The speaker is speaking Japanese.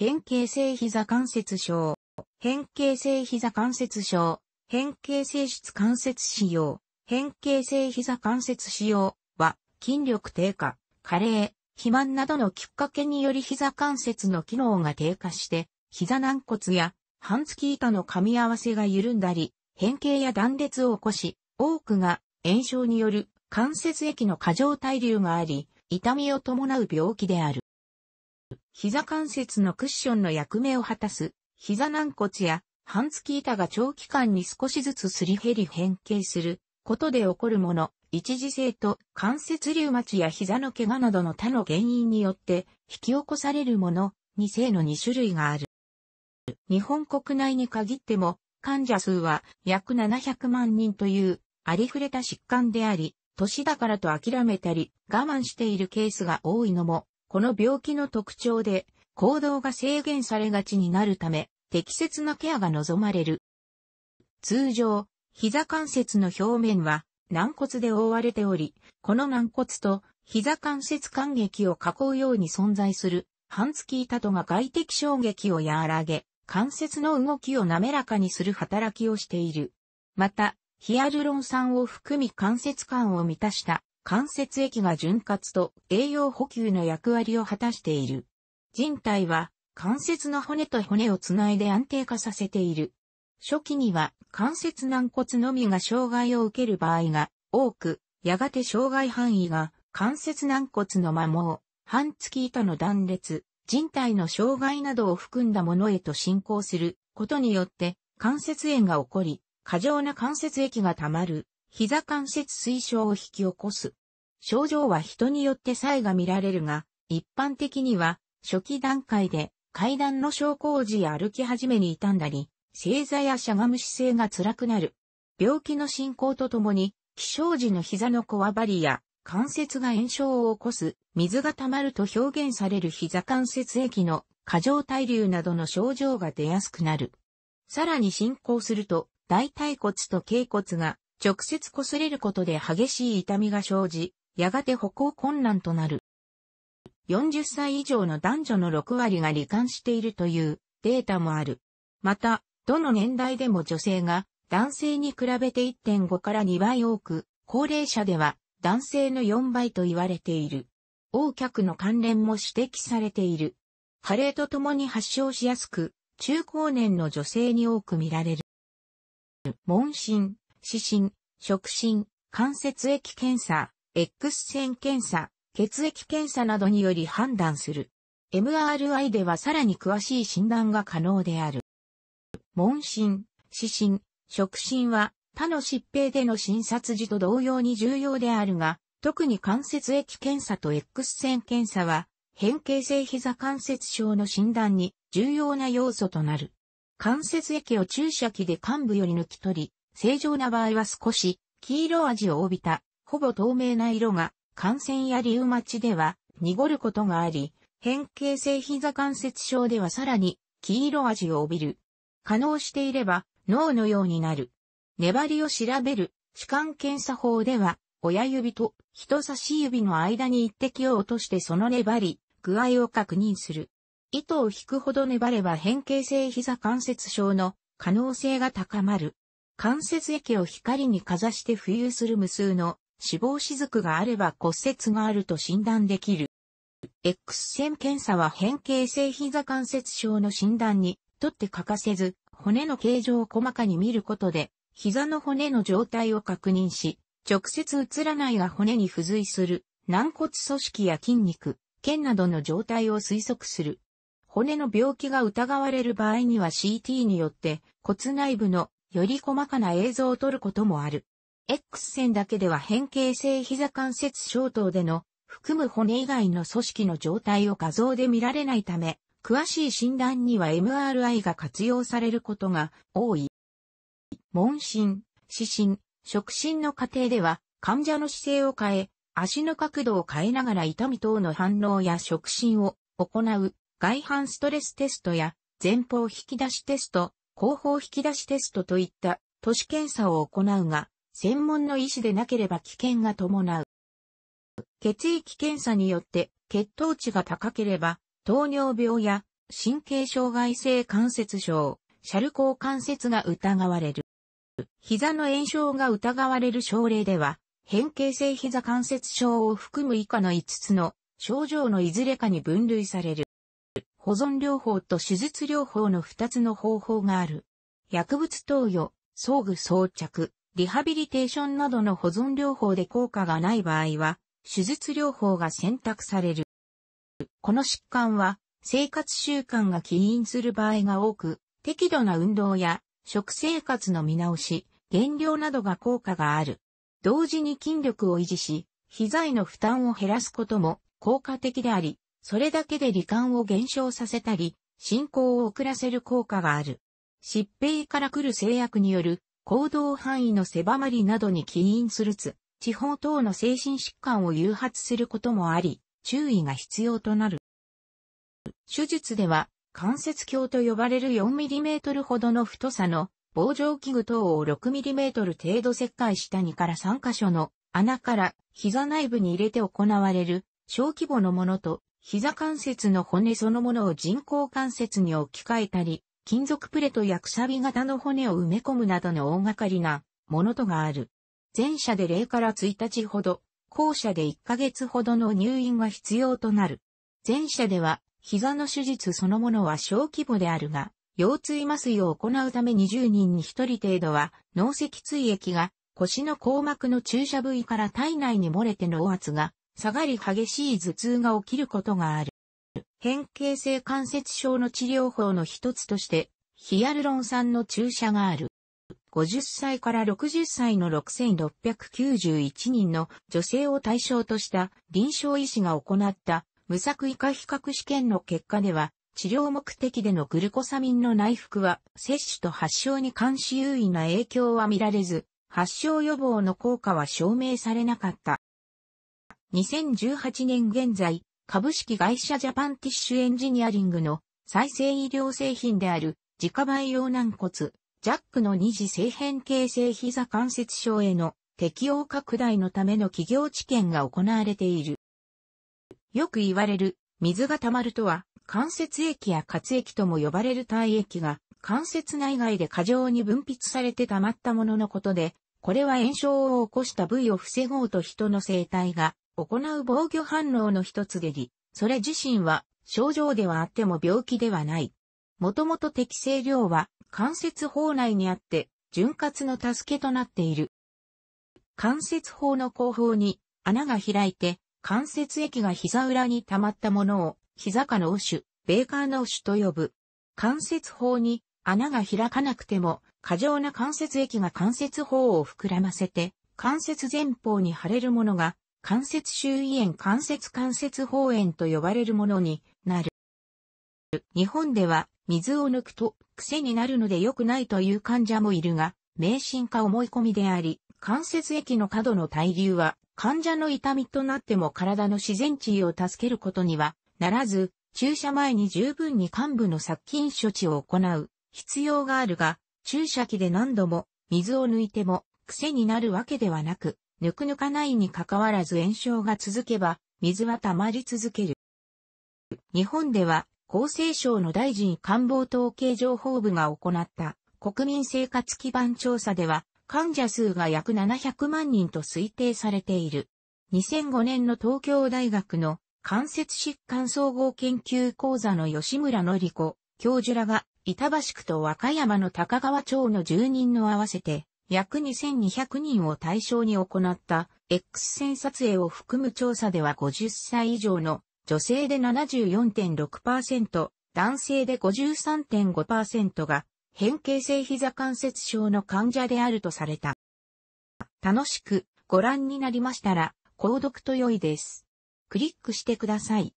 変形性膝関節症、変形性膝関節症、変形性質関節使用、変形性膝関節使用は、筋力低下、加齢、肥満などのきっかけにより膝関節の機能が低下して、膝軟骨や半月板の噛み合わせが緩んだり、変形や断裂を起こし、多くが炎症による関節液の過剰滞留があり、痛みを伴う病気である。膝関節のクッションの役目を果たす、膝軟骨や半月板が長期間に少しずつすり減り変形することで起こるもの、一時性と関節リウマチや膝の怪我などの他の原因によって引き起こされるもの、2性の2種類がある。日本国内に限っても患者数は約700万人というありふれた疾患であり、年だからと諦めたり我慢しているケースが多いのもこの病気の特徴で、行動が制限されがちになるため、適切なケアが望まれる。通常、膝関節の表面は軟骨で覆われており、この軟骨と膝関節間隙を囲うように存在する半月板とが外的衝撃を和らげ、関節の動きを滑らかにする働きをしている。また、ヒアルロン酸を含み関節感を満たした関節液が潤滑と栄養補給の役割を果たしている。人体は関節の骨と骨をつないで安定化させている。初期には関節軟骨のみが障害を受ける場合が多く、やがて障害範囲が関節軟骨の摩耗、半月板の断裂、人体の障害などを含んだものへと進行することによって関節炎が起こり、過剰な関節液が溜まる、膝関節推奨を引き起こす。症状は人によって差異が見られるが、一般的には初期段階で階段の昇降時や歩き始めに傷んだり、正座やしゃがむ姿勢が辛くなる。病気の進行とともに、起床時の膝のこわばりや関節が炎症を起こす、水が溜まると表現される膝関節液の過剰滞留などの症状が出やすくなる。さらに進行すると、大腿骨と頸骨が直接擦れることで激しい痛みが生じ、やがて歩行困難となる。40歳以上の男女の6割が罹患しているというデータもある。また、どの年代でも女性が男性に比べて1.5から2倍多く、高齢者では男性の4倍と言われている。王脚の関連も指摘されている。加齢とともに発症しやすく、中高年の女性に多く見られる。問診、視診、触診、関節液検査、X 線検査、血液検査などにより判断する。MRI ではさらに詳しい診断が可能である。問診、指診、触診は他の疾病での診察時と同様に重要であるが、特に関節液検査と X 線検査は、変形性膝関節症の診断に重要な要素となる。関節液を注射器で患部より抜き取り、正常な場合は少し黄色味を帯びたほぼ透明な色が、感染やリウマチでは濁ることがあり、変形性膝関節症ではさらに黄色味を帯びる。可能していれば脳のようになる。粘りを調べる主観検査法では、親指と人差し指の間に一滴を落としてその粘り、具合を確認する。糸を引くほど粘れば変形性膝関節症の可能性が高まる。関節液を光にかざして浮遊する無数の死亡雫があれば骨折があると診断できる。X 線検査は変形性膝関節症の診断にとって欠かせず、骨の形状を細かに見ることで、膝の骨の状態を確認し、直接映らないが骨に付随する軟骨組織や筋肉、腱などの状態を推測する。骨の病気が疑われる場合には CT によって骨内部のより細かな映像を撮ることもある。X 線だけでは変形性膝関節症等での含む骨以外の組織の状態を画像で見られないため、詳しい診断には MRI が活用されることが多い。問診、指診、触診の過程では患者の姿勢を変え、足の角度を変えながら痛み等の反応や触診を行う外反ストレステストや前方引き出しテスト、後方引き出しテストといった都市検査を行うが、専門の医師でなければ危険が伴う。血液検査によって血糖値が高ければ、糖尿病や神経障害性関節症、シャルコー関節が疑われる。膝の炎症が疑われる症例では、変形性膝関節症を含む以下の5つの症状のいずれかに分類される。保存療法と手術療法の2つの方法がある。薬物投与、装具装着、リハビリテーションなどの保存療法で効果がない場合は、手術療法が選択される。この疾患は、生活習慣が起因する場合が多く、適度な運動や食生活の見直し、減量などが効果がある。同時に筋力を維持し、膝への負担を減らすことも効果的であり、それだけで罹患を減少させたり、進行を遅らせる効果がある。疾病から来る制約による行動範囲の狭まりなどに起因するつ、地方等の精神疾患を誘発することもあり、注意が必要となる。手術では、関節鏡と呼ばれる 4mm ほどの太さの棒状器具等を 6mm 程度切開した2から3箇所の穴から膝内部に入れて行われる小規模のものと膝関節の骨そのものを人工関節に置き換えたり、金属プレトやくしゃび型の骨を埋め込むなどの大掛かりなものとがある。前者で0から1日ほど、後者で1ヶ月ほどの入院が必要となる。前者では、膝の手術そのものは小規模であるが、腰椎麻酔を行うため20人に1人程度は、脳脊椎液が腰の硬膜の注射部位から体内に漏れて脳圧が下がり激しい頭痛が起きることがある。変形性関節症の治療法の一つとして、ヒアルロン酸の注射がある。50歳から60歳の6691人の女性を対象とした臨床医師が行った無作為化比較試験の結果では、治療目的でのグルコサミンの内服は、摂取と発症に関し優位な影響は見られず、発症予防の効果は証明されなかった。2018年現在、株式会社ジャパンティッシュエンジニアリングの再生医療製品である自家培養軟骨、ジャックの二次性変形性膝関節症への適応拡大のための企業治験が行われている。よく言われる水が溜まるとは関節液や活液とも呼ばれる体液が関節内外で過剰に分泌されて溜まったもののことで、これは炎症を起こした部位を防ごうと人の生態が行う防御反応の一つでり、それ自身は症状ではあっても病気ではない。もともと適正量は関節法内にあって、潤滑の助けとなっている。関節法の後方に穴が開いて、関節液が膝裏に溜まったものを膝下のオシベーカーのオと呼ぶ。関節法に穴が開かなくても、過剰な関節液が関節法を膨らませて、関節前方に腫れるものが関節周囲炎関節関節包炎と呼ばれるものになる。日本では水を抜くと癖になるので良くないという患者もいるが、迷信か思い込みであり、関節液の過度の滞留は患者の痛みとなっても体の自然治癒を助けることにはならず、注射前に十分に患部の殺菌処置を行う必要があるが、注射器で何度も水を抜いても癖になるわけではなく、ぬくぬかないにかかわらず炎症が続けば、水は溜まり続ける。日本では、厚生省の大臣官房統計情報部が行った国民生活基盤調査では、患者数が約700万人と推定されている。2005年の東京大学の関節疾患総合研究講座の吉村のり子教授らが、板橋区と和歌山の高川町の住人の合わせて約2200人を対象に行った X 線撮影を含む調査では50歳以上の女性で74.6%、男性で53.5%が変形性膝関節症の患者であるとされた。楽しくご覧になりましたら、購読と良いです。クリックしてください。